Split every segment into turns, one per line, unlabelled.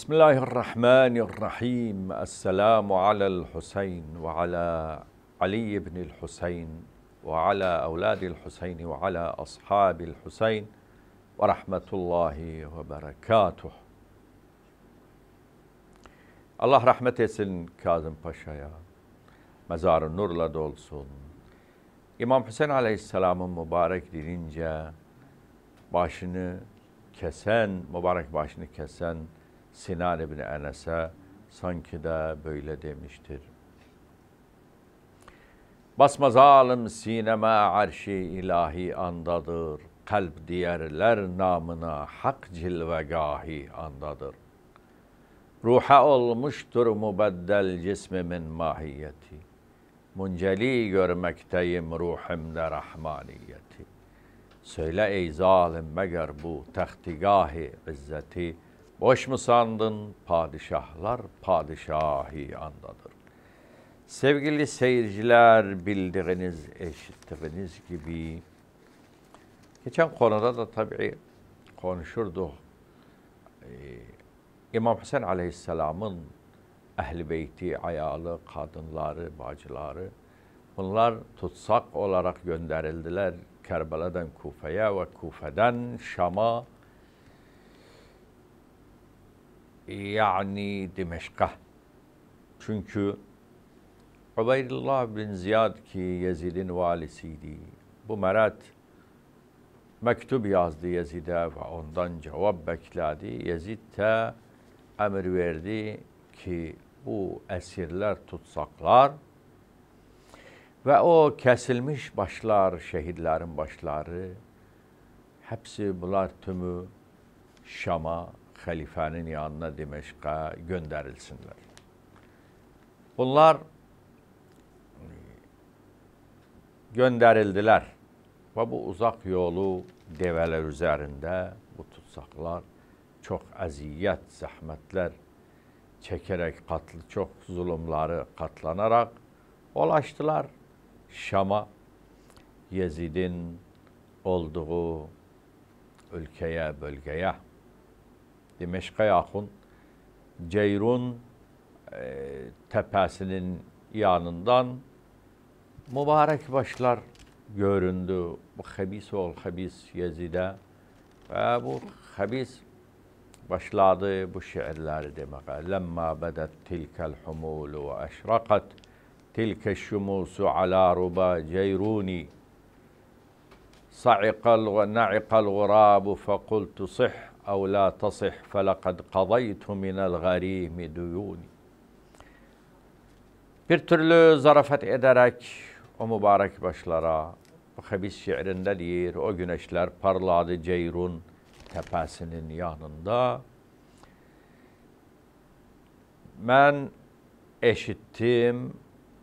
Bismillahirrahmanirrahim. Esselamu alel Hüseyin ve ala Ali ibnil Hüseyin ve ala evladil Hüseyin ve ala ashabil Hüseyin ve rahmetullahi ve berekatuh. Allah rahmet etsin Kazım Paşa'ya. Mezarı nurla dolsun. İmam Hüseyin Aleyhisselam'ın mübarek dinince başını kesen, mübarek başını kesen Sinan İbni Enes'e sanki de böyle demiştir. Basma zalim sineme arşi ilahi andadır. Kalp diğerler namına hak cilvegahi andadır. Ruha olmuştur mubeddel cismimin mahiyeti. Munceli görmekteyim ruhimde rahmaniyeti. Söyle ey zalim meğer bu tehtigahi izzeti, Boş mu sandın padişahlar padişahi andadır. Sevgili seyirciler bildiğiniz, eşittiğiniz gibi geçen konuda da tabii konuşurdu Ee, İmam Hüseyin Aleyhisselam'ın ehl beyti, ayalı, kadınları, bacıları bunlar tutsak olarak gönderildiler Kerbela'dan Kufe'ye ve Kufe'den Şam'a yani Dimeşk'a. Çünkü Ubeydullah bin Ziyad ki Yezid'in valisiydi. Bu merat mektup yazdı Yezid'e ve ondan cevap bekledi. Yezid de emir verdi ki bu esirler tutsaklar ve o kesilmiş başlar, şehitlerin başları hepsi bunlar tümü Şam'a halifenin yanına Dimeşk'a gönderilsinler. Bunlar e, gönderildiler. Ve bu uzak yolu develer üzerinde bu tutsaklar çok aziyet, zahmetler çekerek qatlı, çok zulümləri katlanarak ulaştılar Şama, Yezidin olduğu ölkəyə, bölgeye. Dimeşk'e yakın Ceyrun e, tepesinin yanından mübarek başlar göründü. Bu habis ol habis Yezid'e. Ve bu habis başladı bu şiirleri demeye. Lemma bedet tilkel humulu ve eşrakat tilke şumusu ala ruba ceyruni. صعق ونعق الغراب فقلت صح أو لا تصح فلقد قضيت من الغريم ديوني Bir türlü zarafet ederek o mübarek başlara, bu habis şiirinde deyir, o güneşler parladı Ceyrun tepesinin yanında. Ben eşittim,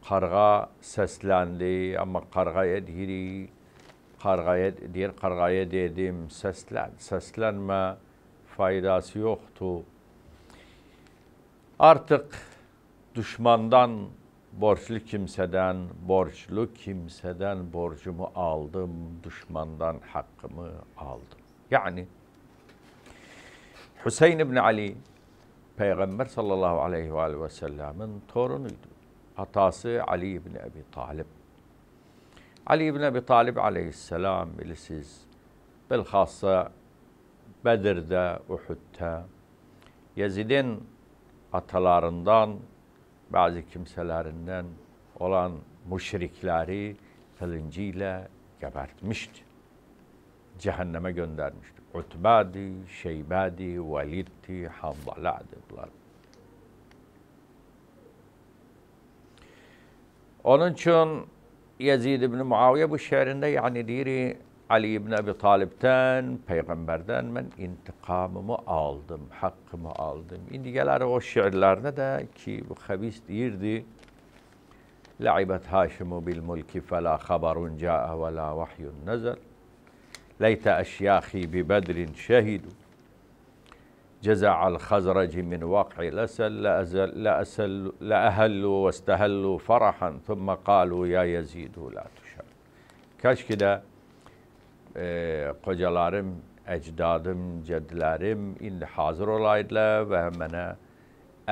karga seslendi ama kargaya değil, kargaya, diğer kargaya dedim, seslen, seslenme, faydası yoktu. Artık düşmandan borçlu kimseden, borçlu kimseden borcumu aldım, düşmandan hakkımı aldım. Yani Hüseyin İbni Ali Peygamber sallallahu aleyhi ve, aleyhi ve sellemin torunuydu. Hatası Ali İbni Ebi Talib. Ali İbni Ebi Talib aleyhisselam bilirsiniz. Bilhassa Bedir'de, Uhud'da, Yezid'in atalarından, bazı kimselerinden olan müşrikleri kılıncıyla gebertmişti. Cehenneme göndermişti. Utbadi, Şeybadi, Veliddi, Hanzala'di bunlar. Onun için Yezid ibn Muaviye bu şehrinde yani diri Ali ibn Abi Talib'den, peygamberden ben intikamımı aldım, hakkımı aldım. İndigeleri o şiirlerine de ki bu habis değildi. لعبت هاشم بالملك فلا خبر جاء ولا وحي نزل ليت أشياخي ببدر شهدوا جزع الخزرج من وقع الأسل لأزل لأسل لأهلوا واستهلوا فرحا ثم قالوا يا يزيد لا تشهد كاش كده e, qocalarım, əcdadım, cəddilərim indi hazır olaydilər və mənə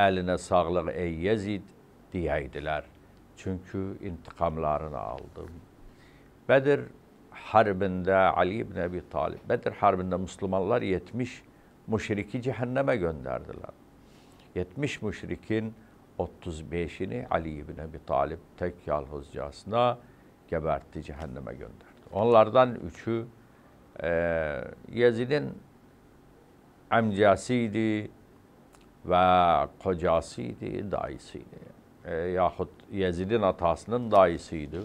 əlinə sağlıq ey Yezid deyəydilər. çünkü intikamlarını aldım. Bedir harbinde Ali ibn abi Talib, bedir harbinde Müslümanlar 70 müşriki cehenneme gönderdiler. 70 müşrikin 35'ini Ali ibn abi Talib tək yalğızcasına gəbərtdi, cehenneme göndərdi. Onlardan üçü e, Yezid'in amcasıydı ve kocasıydı, dayısıydı. E, yahut Yezid'in atasının dayısıydı.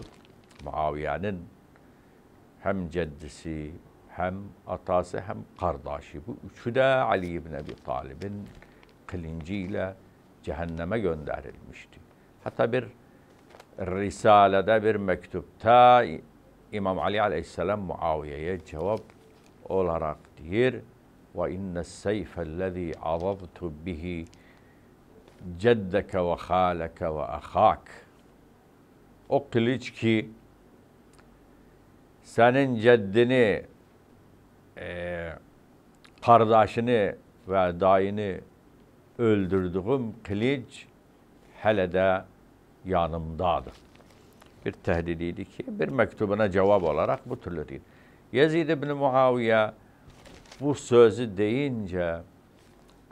Muaviye'nin hem ceddisi, hem atası, hem kardeşi. Bu üçü de Ali ibn Abi Talib'in kılıncıyla cehenneme gönderilmişti. Hatta bir Risale'de bir mektupta İmam Ali aleyhisselam Muaviye'ye cevap olarak diyor ve inne seyfellezî azabtu bihi ceddeke ve haleke ve ahak. O kılıç ki senin ceddini, e, kardeşini ve dayını öldürdüğüm kılıç hele de yanımdadır bir tehdidiydi ki bir mektubuna cevap olarak bu türlü değil. Yezid bin Muaviye bu sözü deyince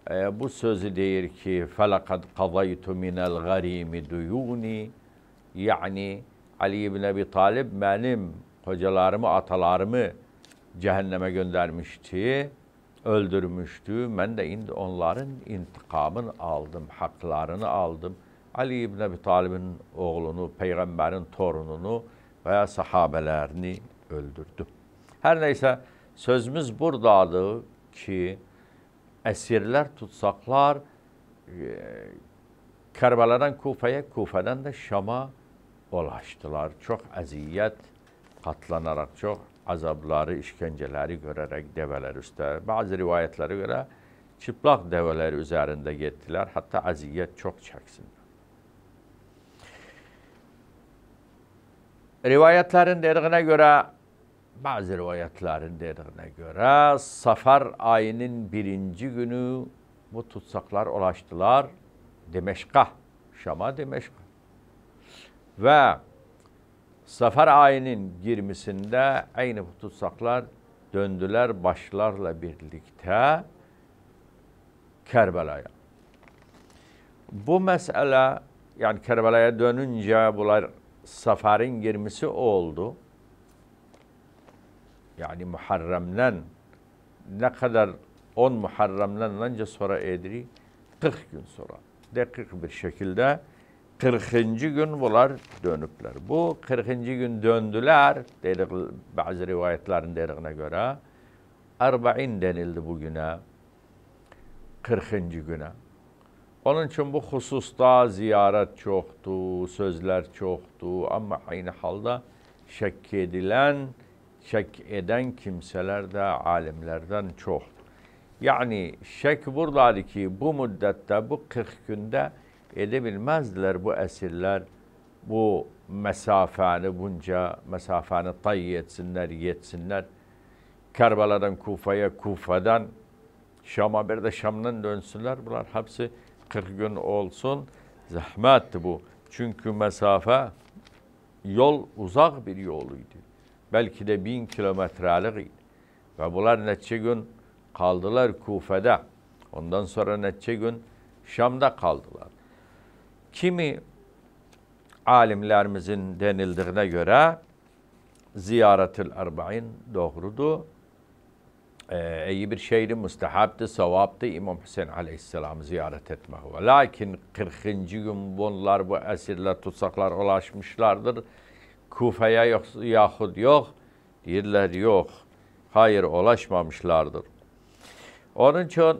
e, bu sözü deyir ki felakad min minel garimi duyuni yani Ali bin Ebi Talib benim hocalarımı, atalarımı cehenneme göndermişti, öldürmüştü. Ben de indi onların intikamını aldım, haklarını aldım.'' Ali ibn Abi Talib'in oğlunu, peygamberin torununu veya sahabelerini öldürdü. Her neyse sözümüz buradadır ki esirler tutsaklar e, Kərbələdən Kufəyə, Kufədən də Şama ulaştılar. Çok aziyet katlanarak, çok azabları, işkenceleri görerek dəvələr üstə, Bazı rivayətlərə göre çıplak dəvələr üzerinde gittiler. Hatta aziyet çok çeksin. Rivayetlerin dediğine göre, bazı rivayetlerin dediğine göre Safar ayının birinci günü bu tutsaklar ulaştılar Dimeşk'a, Şam'a Dimeşk'a. Ve Safar ayının 20'sinde aynı bu tutsaklar döndüler başlarla birlikte Kerbela'ya. Bu mesele yani Kerbela'ya dönünce bunlar Safar'ın 20'si oldu. Yani Muharrem'den ne kadar 10 Muharrem'den önce sonra edri 40 gün sonra. Dakik bir şekilde 40. gün bunlar dönüpler. Bu 40. gün döndüler dedik bazı rivayetlerin dediğine göre. 40 denildi bugüne. 40. güne. Onun üçün bu hususta ziyaret çoxdur, sözler çoxdur, ama eyni halda şək edilən, şək edən kimsələr də alimlərdən çoxdur. Yəni şək burdadır ki, bu müddətdə, bu 40 günde edə bu əsirlər bu məsafəni, bunca məsafəni tay yetsinler yetsinlər. Kərbaladan Kufaya, Kufadan Şama, bir də Şamdan dönsünler Bunlar hepsi 40 gün olsun zahmetti bu. Çünkü mesafe yol uzak bir yoluydu. Belki de bin kilometrelik idi. Ve bunlar netçe gün kaldılar Kufe'de. Ondan sonra netçe gün Şam'da kaldılar. Kimi alimlerimizin denildiğine göre ziyaretül erba'in doğrudu e, iyi bir şeydi, müstehaptı, sevaptı İmam Hüseyin Aleyhisselam'ı ziyaret etmek. Lakin 40. gün bunlar bu esirler, tutsaklar ulaşmışlardır. Kufa'ya yok, yahut yok, deyirler yok. Hayır, ulaşmamışlardır. Onun için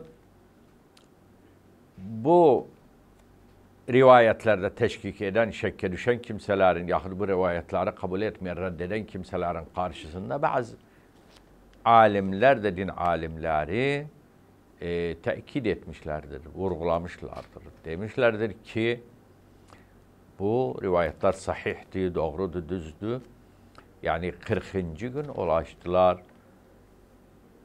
bu rivayetlerde teşkik eden, şekke düşen kimselerin, yahut bu rivayetleri kabul etmeyen, reddeden kimselerin karşısında bazı alimler de din alimleri e, tekit etmişlerdir, vurgulamışlardır. Demişlerdir ki bu rivayetler sahihti, doğrudu, düzdü. Yani 40. gün ulaştılar.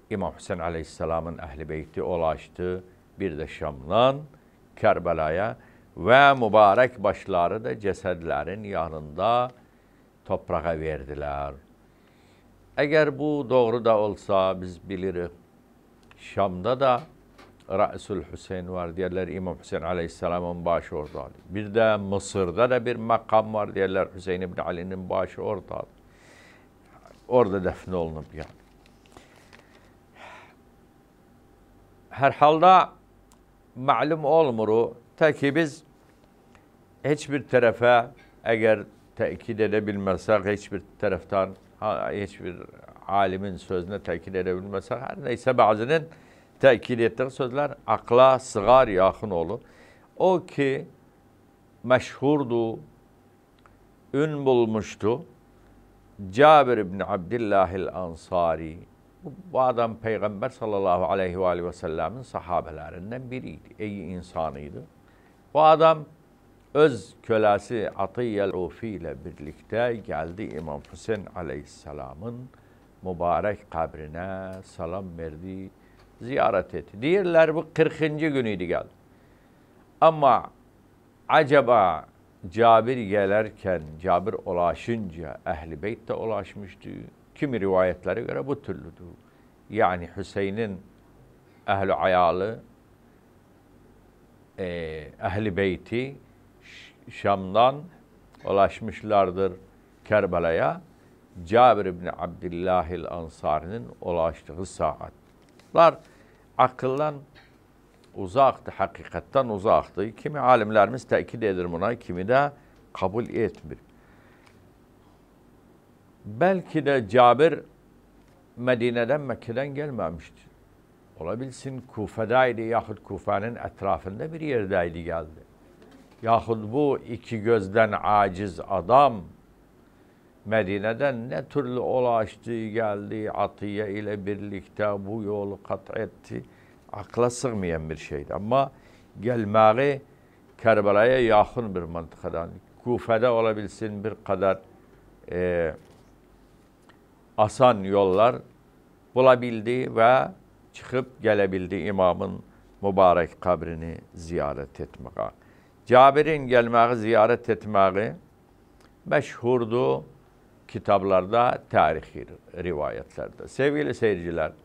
İmam Hüseyin Aleyhisselam'ın ehli beyti ulaştı. Bir de Şam'dan Kerbela'ya ve mübarek başları da cesedlerin yanında toprağa verdiler. Eğer bu doğru da olsa biz biliriz. Şam'da da Ra'sul Hüseyin var diyorlar İmam Hüseyin Aleyhisselam'ın başı orada. Bir de Mısır'da da bir makam var diyorlar Hüseyin İbni Ali'nin başı orada. Orada defne olunup yani. Herhalde malum olmuru ta ki biz hiçbir tarafa eğer tekit edebilmezsek hiçbir taraftan hiçbir alimin sözüne tekil edebilmezsek her neyse bazının tekil ettiği sözler akla sığar yakın olur. O ki meşhurdu, ün bulmuştu. Cabir ibn Abdillahil Ansari bu adam Peygamber sallallahu aleyhi ve, aleyhi ve sellemin sahabelerinden biriydi. İyi insanıydı. Bu adam öz kölesi Atiyel Ufi ile birlikte geldi İmam Hüseyin Aleyhisselam'ın mübarek kabrine salam verdi, ziyaret etti. Diğerler bu 40. günüydü geldi. Ama acaba Cabir gelirken, Cabir ulaşınca Ehli Beyt de ulaşmıştı. Kimi rivayetlere göre bu türlüdür. Yani Hüseyin'in ehli ayalı, e, ehli beyti Şam'dan ulaşmışlardır Kerbela'ya. Cabir Abdullah Abdillahil Ansari'nin ulaştığı saatler akıldan uzaktı, hakikatten uzaktı. Kimi alimlerimiz tekit edir buna, kimi de kabul etmir. Belki de Cabir Medine'den, Mekke'den gelmemişti. Olabilsin Kufa'daydı yahut Kufa'nın etrafında bir yerdeydi geldi. Yahut bu iki gözden aciz adam Medine'den ne türlü ola geldi Atiye ile birlikte bu yolu kat etti. Akla sığmayan bir şeydi ama gelmeyi Kerbela'ya yakın bir mıntıkadan Kufe'de olabilsin bir kadar e, asan yollar bulabildi ve çıkıp gelebildi imamın mübarek kabrini ziyaret etmeye. Cabirin gəlməyi, ziyarət etməyi məşhurdur kitablarda, tarixi rivayətlərdə. Sevgili seyircilər,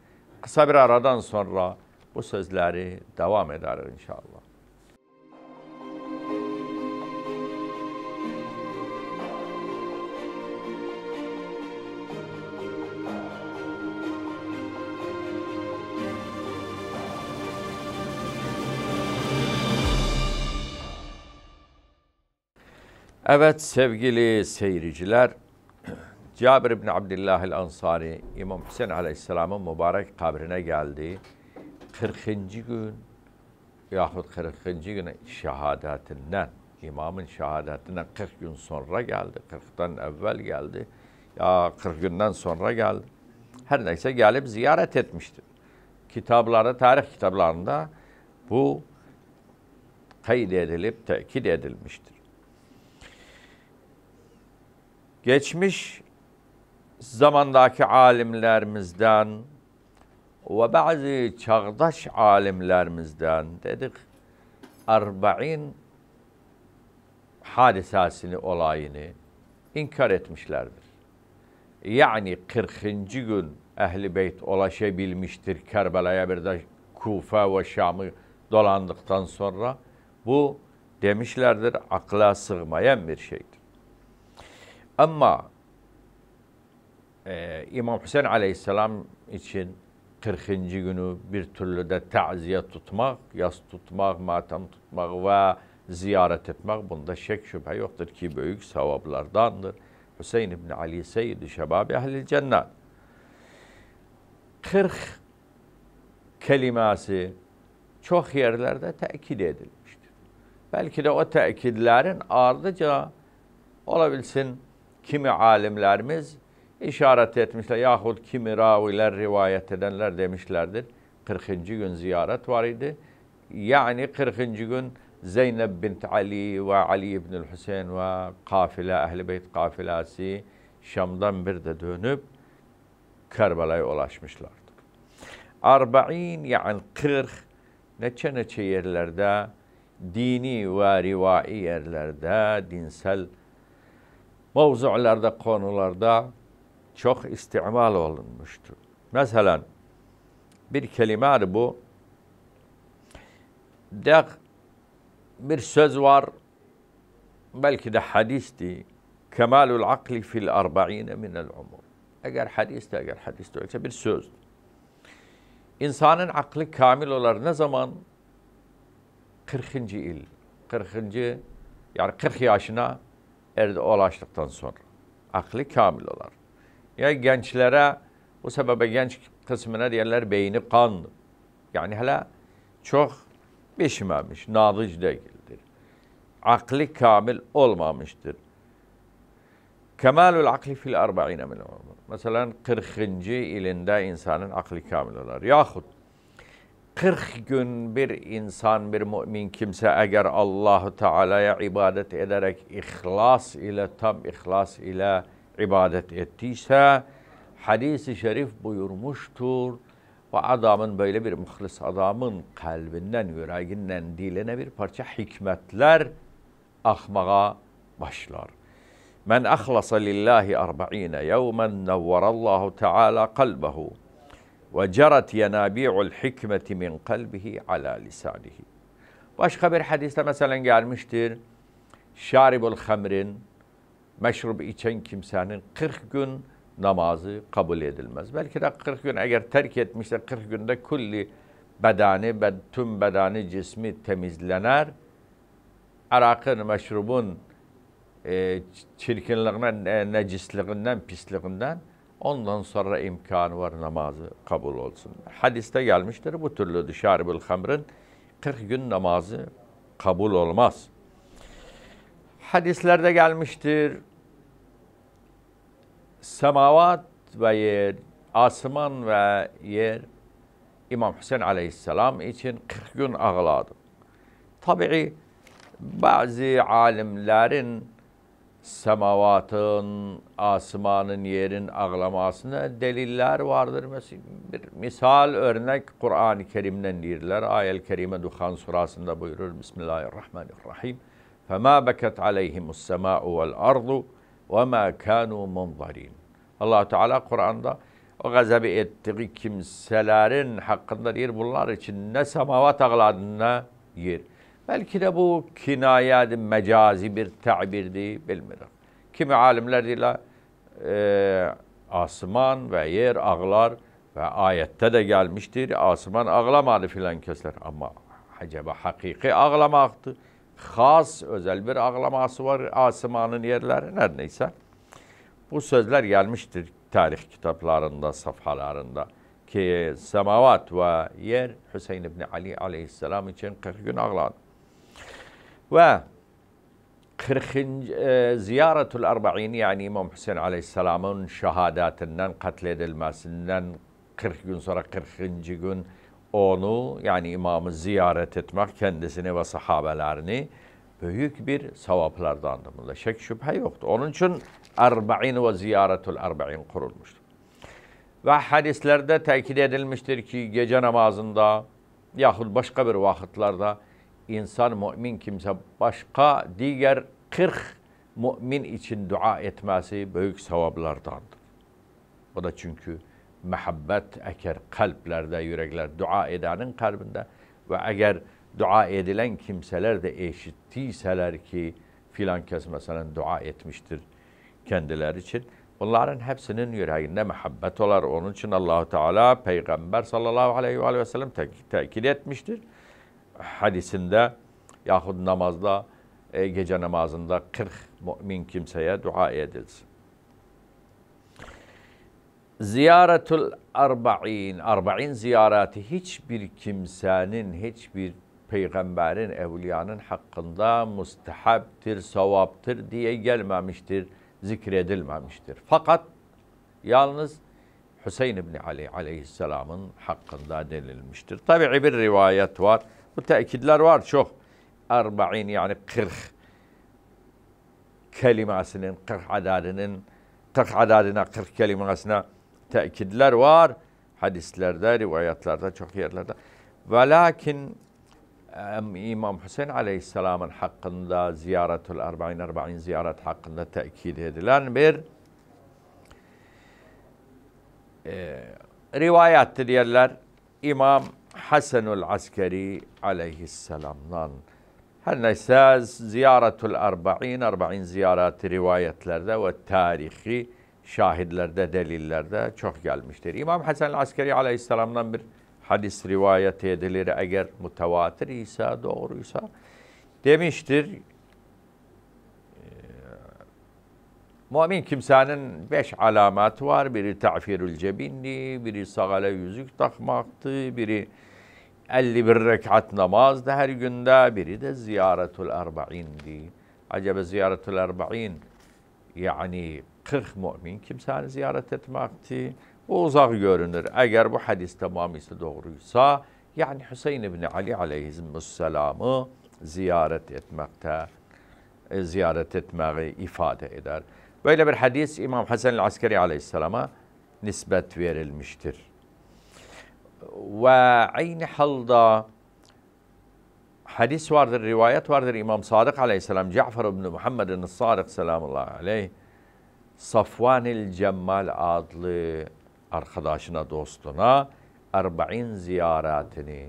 qısa bir aradan sonra bu sözləri davam edərik inşallah. Evet sevgili seyirciler, Cabir bin Abdullah el Ansari, İmam Hüseyin Aleyhisselam'ın mübarek kabrine geldi. 40. gün yahut 40. gün şehadetinden, imamın şehadetinden 40 gün sonra geldi, 40'tan evvel geldi, ya 40 günden sonra geldi. Her neyse gelip ziyaret etmiştir. Kitaplarda, tarih kitaplarında bu kaydedilip tekit edilmiştir geçmiş zamandaki alimlerimizden ve bazı çağdaş alimlerimizden dedik 40 hadisesini olayını inkar etmişlerdir. Yani 40. gün Ehli Beyt ulaşabilmiştir Kerbela'ya bir de Kufa ve Şam'ı dolandıktan sonra. Bu demişlerdir akla sığmayan bir şey. Ama e, İmam Hüseyin Aleyhisselam için 40. günü bir türlü de taziye tutmak, yas tutmak, matem tutmak ve ziyaret etmek bunda şek şüphe yoktur ki büyük sevaplardandır. Hüseyin İbni Ali Seyyid-i Şebabi Ehl-i Cennet. 40 kelimesi çok yerlerde tekit edilmiştir. Belki de o tekidlerin ardıca olabilsin kimi alimlerimiz işaret etmişler yahut kimi raviler rivayet edenler demişlerdir. 40. gün ziyaret var idi. Yani 40. gün Zeynep bint Ali ve Ali ibn Hüseyin ve kafile, Ehl-i Beyt kafilası Şam'dan bir de dönüp Kerbela'ya ulaşmışlardı. 40. yani 40 neçe neçe yerlerde dini ve rivai yerlerde dinsel mevzularda, konularda çok istimal olunmuştur. Mesela bir kelime bu. Dek bir söz var, belki de hadisti. Kemalul akli fil arba'ine minel umur. Eğer hadis de, eğer hadis de öyleyse bir söz. İnsanın aklı kamil olar ne zaman? 40. il. 40. yani 40 yaşına Erdi ulaşdıqdan sonra. Aqli kamil olar. Ya gençlere bu səbəbə gənc qisminə deyərlər beyni qandır. Yəni hələ çox bişməmiş, nadic deyildir. Aqli kamil olmamışdır. Kemalul akli fil 40 min umr. Məsələn 40-cı insanın aqli kamil olar. Yaxud 40 gün bir insan, bir mümin kimse eğer Allahu Teala'ya ibadet ederek ihlas ile tam ihlas ile ibadet ettiyse hadisi şerif buyurmuştur. Bu adamın böyle bir muhlis adamın kalbinden, yüreğinden, diline bir parça hikmetler akmağa başlar. Men ahlasa lillahi 40 yevmen Allahu teala kalbehu. Ve cerat yenabi'ul hikmeti min kalbihi ala lisanihi. Başka bir hadiste mesela gelmiştir. Şaribul hamrin, meşrub içen kimsenin 40 gün namazı kabul edilmez. Belki de 40 gün eğer terk etmişse 40 günde kulli bedani, bed, tüm bedani cismi temizlener. Arakın, meşrubun e, çirkinliğinden, e, necisliğinden, pisliğinden Ondan sonra imkanı var namazı kabul olsun. Hadiste gelmiştir bu türlü dışarıbül hamrın 40 gün namazı kabul olmaz. Hadislerde gelmiştir. Semavat ve yer, asman ve yer İmam Hüseyin aleyhisselam için 40 gün ağladı. Tabii bazı alimlerin semavatın, asmanın, yerin ağlamasına deliller vardır. Mesela bir misal örnek Kur'an-ı Kerim'den değiller. Ayel-i Kerime Duhan surasında buyurur Bismillahirrahmanirrahim. فَمَا بَكَتْ عَلَيْهِمُ السَّمَاءُ وَالْاَرْضُ وَمَا كَانُوا مُنْظَرِينَ allah Teala Kur'an'da o gazabi ettiği kimselerin hakkında değil bunlar için ne semavat ağladı ne yer. Belki de bu kinayadi, mecazi bir tabirdi bilmiyorum. Kimi alimler diyorlar e, asman ve yer ağlar ve ayette de gelmiştir. Asman ağlamadı filan kesler ama acaba hakiki ağlamaktı. Has özel bir ağlaması var asmanın yerleri her neyse. Bu sözler gelmiştir tarih kitaplarında, safhalarında ki semavat ve yer Hüseyin İbni Ali aleyhisselam için 40 gün ağladı. و 40 زيارة الأربعين يعني إمام حسين عليه السلام şehadatinden katledilmesinden 40 gün sonra 40. gün onu yani imamı ziyaret etmek kendisini ve sahabelerini büyük bir savaplardandı. Bunda şek şüphe yoktu. Onun için Erba'in ve ziyaretul Erba'in kurulmuştu. Ve hadislerde tekit edilmiştir ki gece namazında yahut başka bir vakitlerde insan, mümin kimse başka diğer 40 mümin için dua etmesi büyük sevaplardandır. O da çünkü mehabbet eğer kalplerde, yürekler dua edenin kalbinde ve eğer dua edilen kimseler de eşittiyseler ki filan kez mesela dua etmiştir kendileri için. Bunların hepsinin yüreğinde muhabbet olar. Onun için Allahu Teala Peygamber sallallahu aleyhi ve sellem tekit etmiştir hadisinde yahut namazda e, gece namazında 40 mümin kimseye dua edilsin. Ziyaretul arba'in, arba'in ziyareti hiçbir kimsenin, bir peygamberin, evliyanın hakkında müstehaptir, sevaptır diye gelmemiştir, zikredilmemiştir. Fakat yalnız Hüseyin İbni Ali aleyhisselamın hakkında denilmiştir. Tabii bir rivayet var. Bu tekidler var çok. 40 yani 40 kelimesinin 40 adadının 40 adadına 40 kelimesine tekidler var. Hadislerde, rivayetlerde, çok yerlerde. Ve lakin İmam Hüseyin Aleyhisselam'ın hakkında ziyaretul 40 40 ziyaret hakkında tekid edilen bir e, rivayettir yerler. İmam Hasanul Askeri aleyhisselamdan. Her neyse ziyaretul erba'in, erba'in ziyareti rivayetlerde ve tarihi şahidlerde delillerde çok gelmiştir. İmam Hasan Askeri aleyhisselamdan bir hadis rivayet edilir. Eğer mutevatir ise, doğruysa demiştir. Mumin kimsenin beş alamatı var. Biri ta'firül cebinli, biri sagale yüzük takmaktı, biri 51 rekat namazdı her günde, biri de ziyaretul erba'indi. Acaba ziyaretul erba'in yani 40 mümin kimseni ziyaret etmekti. O uzak görünür. Eğer bu hadis tamamıyla doğruysa, yani Hüseyin ibn Ali aleyhisselam'ı ziyaret etmekte, e, ziyaret etmeyi ifade eder. وإلى بالحديث إمام حسن العسكري عليه السلام نسبة وير المشتر وعين حلضة حديث وارد الرواية وارد الإمام صادق عليه السلام جعفر بن محمد الصادق سلام الله عليه صفوان الجمال adlı arkadaşına dostuna 40 ziyaretini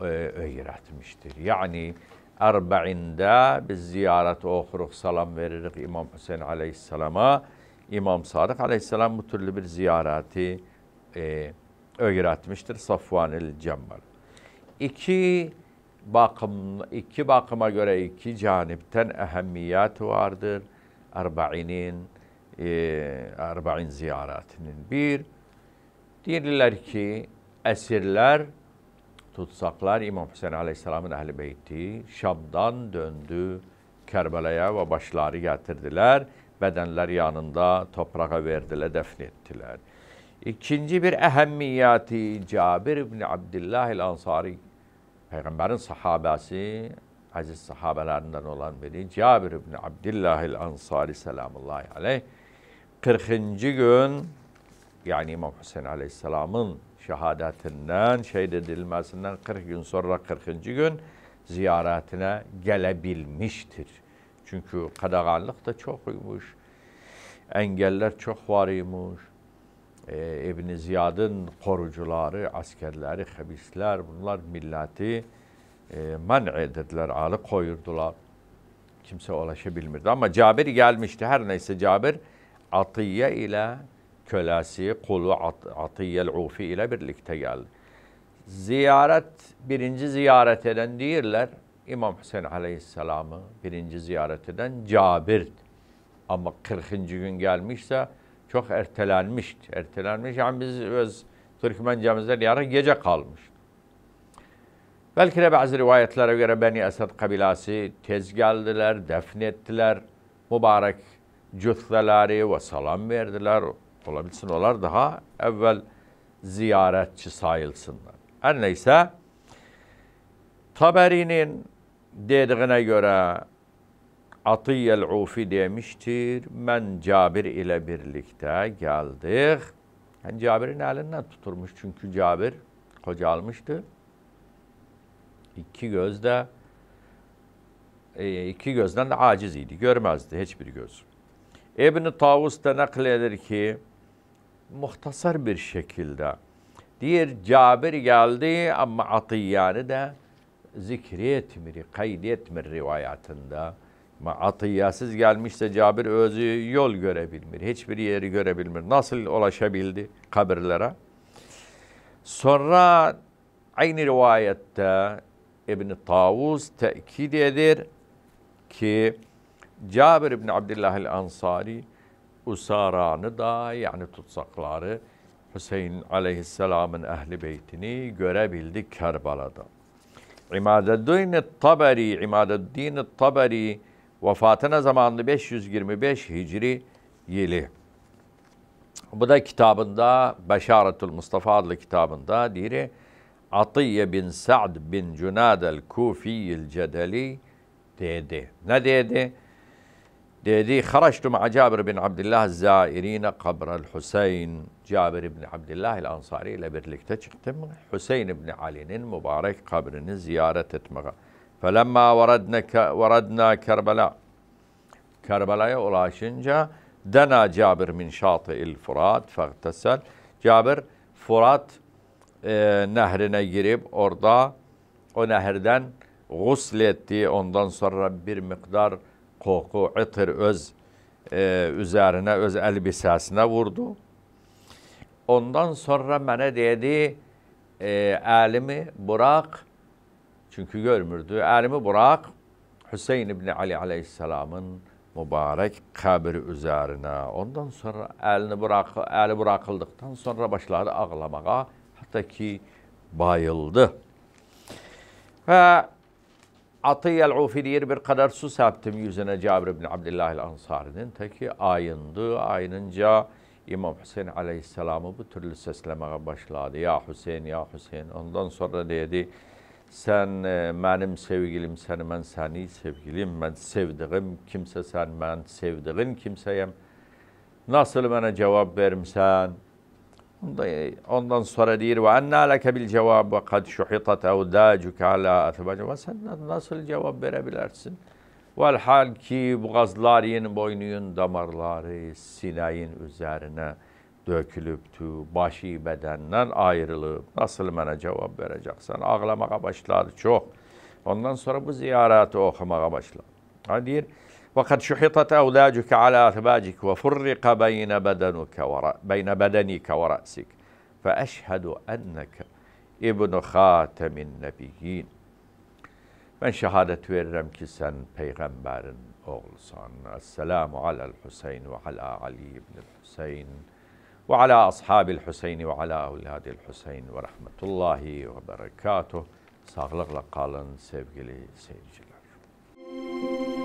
öğretmiştir. Yani Erba'inde biz ziyareti okuruk, salam veririk İmam Hüseyin Aleyhisselam'a. İmam Sadık Aleyhisselam bu türlü bir ziyareti e, öğretmiştir Safvan-ül Cemmal. İki bakım, iki bakıma göre iki canipten ehemmiyat vardır. Erba'inin, e, Erba'in ziyaretinin. Bir, diyorlar ki esirler tutsaklar İmam Hüseyin Aleyhisselam'ın ehli beyti Şam'dan döndü Kerbela'ya ve başları getirdiler. Bedenler yanında toprağa verdiler, defnettiler. İkinci bir ehemmiyati Cabir İbni Abdullah el Ansari Peygamberin sahabesi, aziz sahabelerinden olan biri Cabir İbni Abdullah el Ansari selamullahi aleyh 40. gün yani İmam Hüseyin Aleyhisselam'ın şehadetinden, şehit edilmesinden 40 gün sonra 40. gün ziyaretine gelebilmiştir. Çünkü kadaganlık da çok uymuş. Engeller çok var imiş. Ee, İbn Ziyad'ın korucuları, askerleri, hebisler bunlar milleti e, men edildiler, alı koyurdular. Kimse ulaşabilmirdi ama Cabir gelmişti. Her neyse Cabir Atiye ile kölesi kulu At Atiyel Ufi ile birlikte geldi. Ziyaret, birinci ziyaret eden değiller. İmam Hüseyin Aleyhisselam'ı birinci ziyaret eden Cabir. Ama 40. gün gelmişse çok ertelenmişti. Ertelenmiş yani biz öz Türkmencemizden yara gece kalmış. Belki de bazı rivayetlere göre Beni Esad kabilesi tez geldiler, defnettiler. Mübarek cütteleri ve salam verdiler olabilsin. Onlar daha evvel ziyaretçi sayılsınlar. Her neyse Taberi'nin dediğine göre Atiyel Ufi demiştir. Ben Cabir ile birlikte geldik. Yani Cabir'in elinden tuturmuş. Çünkü Cabir almıştı. İki gözde e, iki gözden de aciz idi. Görmezdi hiçbir göz. İbn-i Tavus da nakledir ki muhtasar bir şekilde. Diğer Cabir geldi ama Atiyanı da zikretmir, kaydetmir rivayetinde. Ama Atiyasız gelmişse Cabir özü yol görebilmir, hiçbir yeri görebilmir. Nasıl ulaşabildi kabirlere? Sonra aynı rivayette İbn Tavuz tekit eder ki Cabir İbn Abdullah el-Ansari usaranı da yani tutsakları Hüseyin aleyhisselamın ehli beytini görebildik Kerbala'da. İmadeddin Taberi, İmadeddin Taberi vefatına zamanlı 525 Hicri yılı. Bu da kitabında Beşaretul Mustafa adlı kitabında diri Atiye bin Sa'd bin Cunad el Kufi'l Cedeli dedi. Ne dedi? لذي خرجت مع جابر بن عبد الله الزائرين قبر الحسين جابر بن عبد الله الأنصاري لك تشكتم حسين بن علي المبارك قبر زيارة تتمغى فلما وردنا وردنا كربلاء كربلاء ولا شنجا دنا جابر من شاطئ الفرات فاغتسل جابر فرات آه، نهرنا قريب ونهر دن غسلتي ondan sonra bir miktar toxu, itir öz e, üzərinə, öz əlbisəsinə vurdu. Ondan sonra mənə dedi, e, əlimi bıraq, çünki görmürdü, əlimi bıraq, Hüseyn ibn Ali aleyhisselamın mübarək qəbri üzərinə. Ondan sonra əlini bıraq, əli bıraqıldıqdan sonra başladı ağlamağa, hətta ki bayıldı. Və Atiyel Ufiri'ye bir kadar su serptim yüzüne Cabir bin Abdullah el Ansari'nin. Ta ki ayındı, Aynınca, İmam Hüseyin aleyhisselamı bu türlü seslemeye başladı. Ya Hüseyin, ya Hüseyin. Ondan sonra dedi, sen benim sevgilim, sen ben seni sevgilim, ben sevdiğim kimse sen, ben sevdiğin kimseyim. Nasıl bana cevap vermişsen, e, ondan sonra diyor ve anna leke bil cevab ve kad şuhitat evdacuke ala atbacu ve sen nasıl cevap verebilirsin? Vel ki bu boğazların boynuyun damarları sineyin üzerine dökülüptü, başı bedenden ayrılıp nasıl bana cevap vereceksin? Ağlamaya başladı çok. Ondan sonra bu ziyareti okumaya başladı. Ha diyor, وقد شحطت أولادك على أثباجك وفرق بين بدنك بين بدنك ورأسك فأشهد أنك ابن خاتم النبيين من شهادة ويرم كسن پیغمبر أغلصان السلام على الحسين وعلى علي بن الحسين وعلى أصحاب الحسين وعلى أولاد الحسين ورحمة الله وبركاته ساغلق لقالن سيف جلي Thank you.